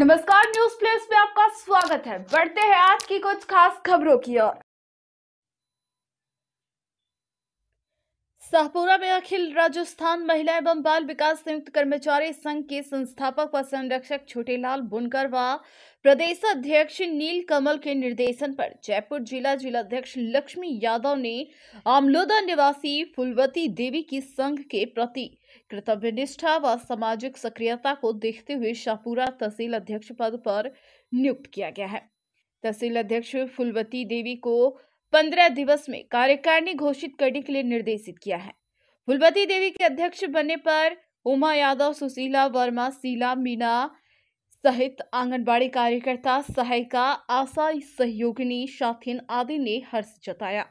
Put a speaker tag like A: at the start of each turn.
A: नमस्कार news place में आपका स्वागत है बढ़ते हैं आज की कुछ खास खबरों की ओर शाहपुरा में अखिल राजस्थान महिला एवं बाल विकास संयुक्त कर्मचारी संघ के संस्थापक व संरक्षक छोटेलाल बुनकर व प्रदेश अध्यक्ष नील कमल के निर्देशन पर जयपुर जिला जिलाध्यक्ष लक्ष्मी यादव ने आमलोदा निवासी फुलवती देवी की संघ के प्रति कृतव्य निष्ठा व सामाजिक सक्रियता को देखते हुए शाहपुरा तहसील अध्यक्ष पद पर नियुक्त किया गया है तहसील अध्यक्ष फुलवती देवी को पंद्रह दिवस में कार्यकारिणी घोषित करने के लिए निर्देशित किया है फुलवती देवी के अध्यक्ष बनने पर उमा यादव सुशीला वर्मा शीला मीना सहित आंगनबाड़ी कार्यकर्ता सहायिका आशा सहयोगिनी साथिन आदि ने हर्ष जताया